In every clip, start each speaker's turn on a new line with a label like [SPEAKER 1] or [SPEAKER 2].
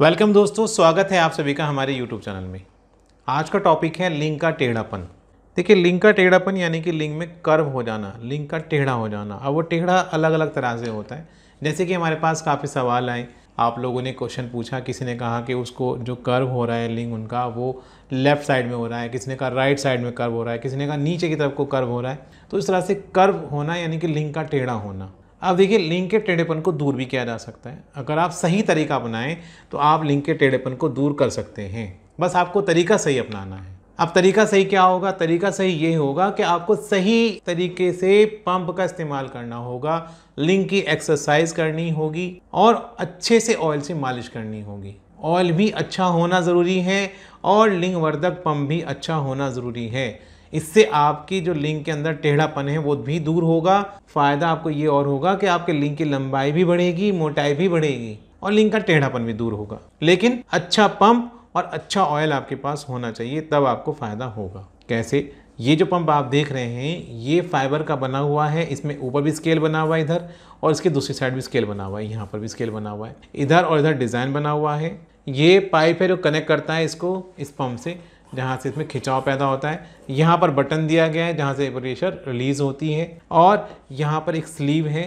[SPEAKER 1] welcome दोस्तों स्वागत है आप सभी का हमारे यूट्यूब चैनल में आज का टॉपिक है लिंग का टेढ़ापन देखिए लिंग का टेढ़ापन यानी कि लिंग में कर्व हो जाना लिंग का टेढ़ा हो जाना अब वो टेढ़ा अलग अलग तरह से होता है जैसे कि हमारे पास काफ़ी सवाल आए आप लोगों ने क्वेश्चन पूछा किसी ने कहा कि उसको जो कर्व हो रहा है लिंग उनका वो लेफ़्ट साइड में हो रहा है किसी ने कहा राइट साइड में कर्व हो रहा है किसी ने कहा नीचे की तरफ को कर्व हो रहा है तो इस तरह से कर्व होना यानी कि लिंग का टेढ़ा होना अब देखिए लिंक के टेढ़ेपन को दूर भी किया जा सकता है अगर आप सही तरीका अपनाएं तो आप लिंक के टेढ़ेपन को दूर कर सकते हैं बस आपको तरीका सही अपनाना है अब तरीका सही क्या होगा तरीका सही ये होगा कि आपको सही तरीके से पंप का इस्तेमाल करना होगा लिंक की एक्सरसाइज करनी होगी और अच्छे से ऑयल से मालिश करनी होगी ऑयल भी अच्छा होना ज़रूरी है और लिंग वर्धक पंप भी अच्छा होना ज़रूरी है इससे आपकी जो लिंक के अंदर टेढ़ापन है वो भी दूर होगा फ़ायदा आपको ये और होगा कि आपके लिंक की लंबाई भी बढ़ेगी मोटाई भी बढ़ेगी और लिंक का टेढ़ापन भी दूर होगा लेकिन अच्छा पंप और अच्छा ऑयल आपके पास होना चाहिए तब आपको फ़ायदा होगा कैसे ये जो पंप आप देख रहे हैं ये फाइबर का बना हुआ है इसमें ऊपर भी स्केल बना हुआ है इधर और इसकी दूसरी साइड भी स्केल बना हुआ है यहाँ पर भी स्केल बना हुआ है इधर और इधर डिज़ाइन बना हुआ है ये पाइप है जो कनेक्ट करता है इसको इस पंप से जहाँ से इसमें खिंचाव पैदा होता है यहाँ पर बटन दिया गया है जहाँ से प्रेशर रिलीज़ होती है और यहाँ पर एक स्लीव है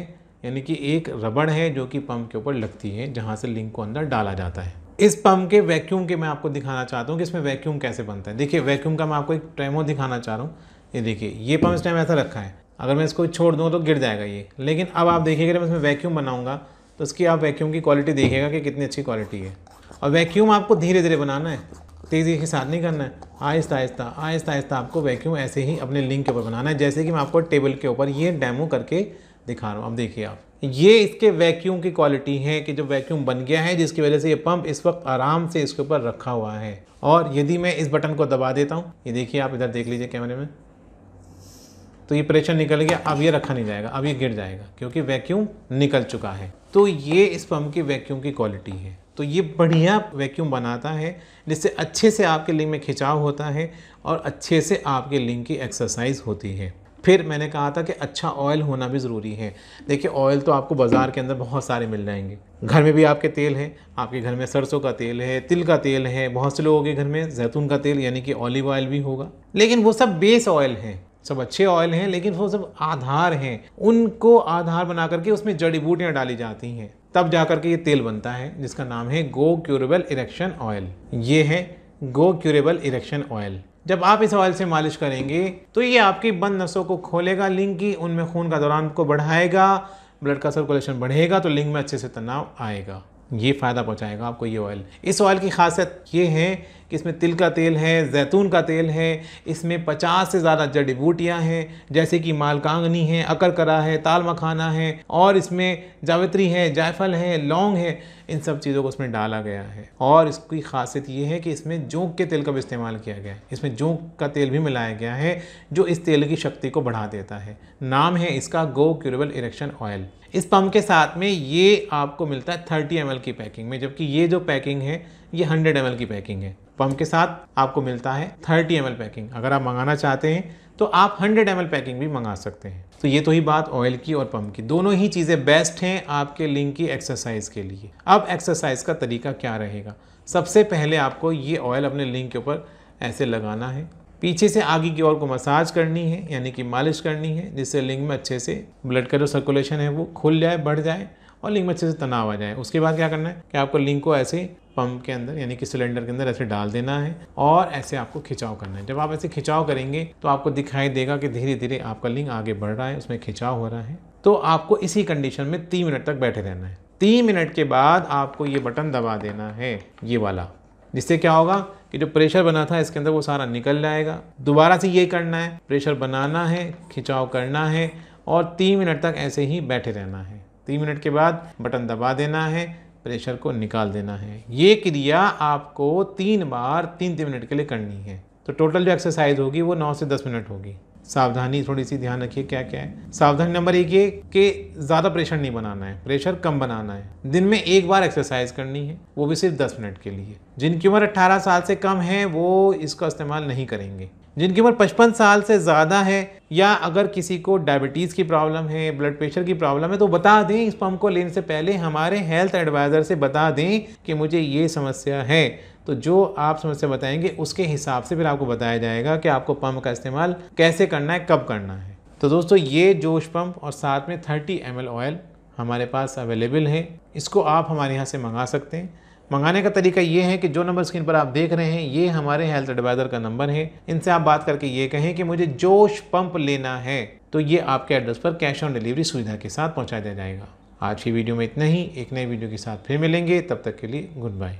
[SPEAKER 1] यानी कि एक रबड़ है जो कि पंप के ऊपर लगती है जहाँ से लिंक को अंदर डाला जाता है इस पंप के वैक्यूम के मैं आपको दिखाना चाहता हूँ कि इसमें वैक्यूम कैसे बनता है देखिए वैक्यूम का मैं आपको एक ट्रेमो दिखाना चाह रहा हूँ ये देखिए ये पंप इस टाइम ऐसा रखा है अगर मैं इसको छोड़ दूँ तो गिर जाएगा ये लेकिन अब आप देखिएगा मैं इसमें वैक्यूम बनाऊँगा तो उसकी आप वैक्यूम की क्वालिटी देखिएगा कि कितनी अच्छी क्वालिटी है और वैक्यूम आपको धीरे धीरे बनाना है तेज़ी के साथ नहीं करना है आहिस्ता आहिस्ता आहिस्ता आहिस्ता आपको वैक्यूम ऐसे ही अपने लिंक के ऊपर बनाना है जैसे कि मैं आपको टेबल के ऊपर ये डेमो करके दिखा रहा हूँ अब देखिए आप ये इसके वैक्यूम की क्वालिटी है कि जो वैक्यूम बन गया है जिसकी वजह से ये पंप इस वक्त आराम से इसके ऊपर रखा हुआ है और यदि मैं इस बटन को दबा देता हूँ ये देखिए आप इधर देख लीजिए कैमरे में तो ये प्रेशर निकल गया अब ये रखा नहीं जाएगा अब ये गिर जाएगा क्योंकि वैक्यूम निकल चुका है तो ये इस पंप की वैक्यूम की क्वालिटी है तो ये बढ़िया वैक्यूम बनाता है जिससे अच्छे से आपके लिंग में खिंचाव होता है और अच्छे से आपके लिंग की एक्सरसाइज होती है फिर मैंने कहा था कि अच्छा ऑयल होना भी ज़रूरी है देखिए ऑयल तो आपको बाज़ार के अंदर बहुत सारे मिल जाएंगे घर में भी आपके तेल है आपके घर में सरसों का तेल है तिल का तेल है बहुत से लोगों के घर में जैतून का तेल यानी कि ऑलिव ऑयल भी होगा लेकिन वो सब बेस ऑयल हैं सब अच्छे ऑयल हैं लेकिन वो सब आधार हैं उनको आधार बना करके उसमें जड़ी बूटियाँ डाली जाती हैं तब जा के ये तेल बनता है जिसका नाम है गो क्यूरेबल इरेक्शन ऑयल ये है गो क्यूरेबल इरेक्शन ऑयल जब आप इस ऑयल से मालिश करेंगे तो ये आपकी बंद नसों को खोलेगा लिंग की उनमें खून का दौरान को बढ़ाएगा ब्लड का सर्कुलेशन बढ़ेगा तो लिंग में अच्छे से तनाव आएगा ये फ़ायदा पहुंचाएगा आपको ये ऑयल इस ऑयल की खासियत ये है कि इसमें तिल का तेल है जैतून का तेल है इसमें 50 से ज़्यादा जड़ी बूटियाँ हैं जैसे कि मालकांगनी है अकरकरा है ताल मखाना है और इसमें जावित्री है जायफल है लौंग है इन सब चीज़ों को इसमें डाला गया है और इसकी खासियत ये है कि इसमें जोंक के तेल का भी इस्तेमाल किया गया है इसमें जोंक का तेल भी मिलाया गया है जो इस तेल की शक्ति को बढ़ा देता है नाम है इसका गो क्यूरेबल इरेक्शन ऑयल इस पम्प के साथ में ये आपको मिलता है थर्टी एम की पैकिंग में जबकि ये जो पैकिंग है ये हंड्रेड एम की पैकिंग है पम्प के साथ आपको मिलता है थर्टी एम पैकिंग अगर आप मंगाना चाहते हैं तो आप 100 एम पैकिंग भी मंगा सकते हैं तो ये तो ही बात ऑयल की और पम्प की दोनों ही चीज़ें बेस्ट हैं आपके लिंग की एक्सरसाइज के लिए अब एक्सरसाइज का तरीका क्या रहेगा सबसे पहले आपको ये ऑयल अपने लिंग के ऊपर ऐसे लगाना है पीछे से आगे की ओर को मसाज करनी है यानी कि मालिश करनी है जिससे लिंग में अच्छे से ब्लड का जो सर्कुलेशन है वो खुल जाए बढ़ जाए और लिंग में अच्छे से तनाव आ जाए उसके बाद क्या करना है कि आपको लिंग को ऐसे पंप के अंदर यानी कि सिलेंडर के अंदर ऐसे डाल देना है और ऐसे आपको खिंचाव करना है जब आप ऐसे खिंचाव करेंगे तो आपको दिखाई देगा कि धीरे धीरे आपका लिंग आगे बढ़ रहा है उसमें खिंचाव हो रहा है तो आपको इसी कंडीशन में तीन मिनट तक बैठे रहना है तीन मिनट के बाद आपको ये बटन दबा देना है ये वाला जिससे क्या होगा कि जो प्रेशर बना था इसके अंदर वो सारा निकल जाएगा दोबारा से ये करना है प्रेशर बनाना है खिंचाव करना है और तीन मिनट तक ऐसे ही बैठे रहना है तीन मिनट के बाद बटन दबा देना है प्रेशर को निकाल देना है ये क्रिया आपको तीन बार तीन तीन मिनट के लिए करनी है तो टोटल जो एक्सरसाइज होगी वो नौ से दस मिनट होगी सावधानी थोड़ी सी ध्यान रखिए क्या क्या है सावधानी नंबर एक ये कि ज़्यादा प्रेशर नहीं बनाना है प्रेशर कम बनाना है दिन में एक बार एक्सरसाइज करनी है वो भी सिर्फ दस मिनट के लिए जिनकी उम्र अट्ठारह साल से कम है वो इसका इस्तेमाल नहीं करेंगे जिनकी उम्र पचपन साल से ज़्यादा है या अगर किसी को डायबिटीज़ की प्रॉब्लम है ब्लड प्रेशर की प्रॉब्लम है तो बता दें इस पंप को लेने से पहले हमारे हेल्थ एडवाइज़र से बता दें कि मुझे ये समस्या है तो जो आप समस्या बताएंगे उसके हिसाब से फिर आपको बताया जाएगा कि आपको पम्प का इस्तेमाल कैसे करना है कब करना है तो दोस्तों ये जोश पम्प और साथ में 30 एम ऑयल हमारे पास अवेलेबल है इसको आप हमारे यहाँ से मंगा सकते हैं मंगाने का तरीका ये है कि जो नंबर स्क्रीन पर आप देख रहे हैं ये हमारे हेल्थ एडवाइज़र का नंबर है इनसे आप बात करके ये कहें कि मुझे जोश पंप लेना है तो ये आपके एड्रेस पर कैश ऑन डिलीवरी सुविधा के साथ पहुँचा दिया जाएगा आज की वीडियो में इतना ही एक नई वीडियो के साथ फिर मिलेंगे तब तक के लिए गुड बाय